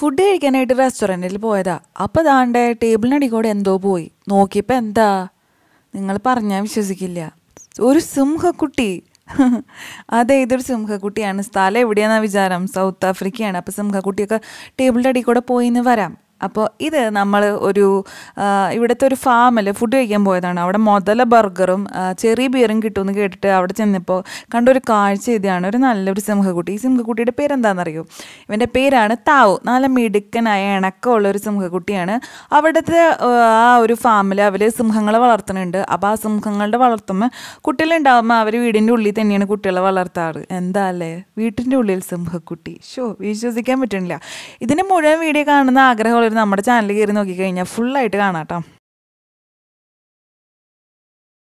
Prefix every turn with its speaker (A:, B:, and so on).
A: food കഴിക്കാനായിട്ട് റെസ്റ്റോറൻറ്റിൽ പോയതാ അപ്പോൾ താണ്ടെ ടേബിളിനടി കൂടെ എന്തോ പോയി നോക്കിയപ്പോൾ എന്താ നിങ്ങൾ പറഞ്ഞാൽ വിശ്വസിക്കില്ല ഒരു സിംഹക്കുട്ടി അതെ ഇതൊരു സിംഹക്കുട്ടിയാണ് സ്ഥലം എവിടെയാണെന്നാണ് വിചാരം സൗത്ത് ആഫ്രിക്കയാണ് അപ്പോൾ സിംഹക്കുട്ടിയൊക്കെ ടേബിളിൻ്റെ അടിയിൽ കൂടെ പോയി എന്ന് വരാം അപ്പോൾ ഇത് നമ്മൾ ഒരു ഇവിടുത്തെ ഒരു ഫാമിൽ ഫുഡ് കഴിക്കാൻ പോയതാണ് അവിടെ മുതല ബർഗറും ചെറിയ ബിയറും കിട്ടുമെന്ന് കേട്ടിട്ട് അവിടെ ചെന്നപ്പോൾ കണ്ട ഒരു കാഴ്ച ഇതാണ് ഒരു നല്ലൊരു സിംഹക്കുട്ടി ഈ സിംഹക്കുട്ടിയുടെ പേരെന്താണെന്നറിയോ ഇവൻ്റെ പേരാണ് താവു നല്ല മിടുക്കനായ ഇണക്കമുള്ള ഒരു സിംഹക്കുട്ടിയാണ് അവിടുത്തെ ആ ഒരു ഫാമിൽ അവർ സിംഹങ്ങളെ വളർത്തുന്നുണ്ട് അപ്പോൾ ആ സിംഹങ്ങളുടെ വളർത്തുമ്പോൾ കുട്ടികളുണ്ടാകുമ്പോൾ അവർ വീടിൻ്റെ ഉള്ളിൽ തന്നെയാണ് കുട്ടികളെ വളർത്താറ് എന്താ അല്ലേ വീട്ടിൻ്റെ ഉള്ളിൽ സിംഹക്കുട്ടി ഷോ വിശ്വസിക്കാൻ പറ്റുന്നില്ല ഇതിന് മുഴുവൻ വീഡിയോ കാണുന്ന ആഗ്രഹമുള്ള നമ്മുടെ ചാനൽ കയറി നോക്കിക്കഴിഞ്ഞാൽ ഫുള്ളായിട്ട് കാണാം കേട്ടോ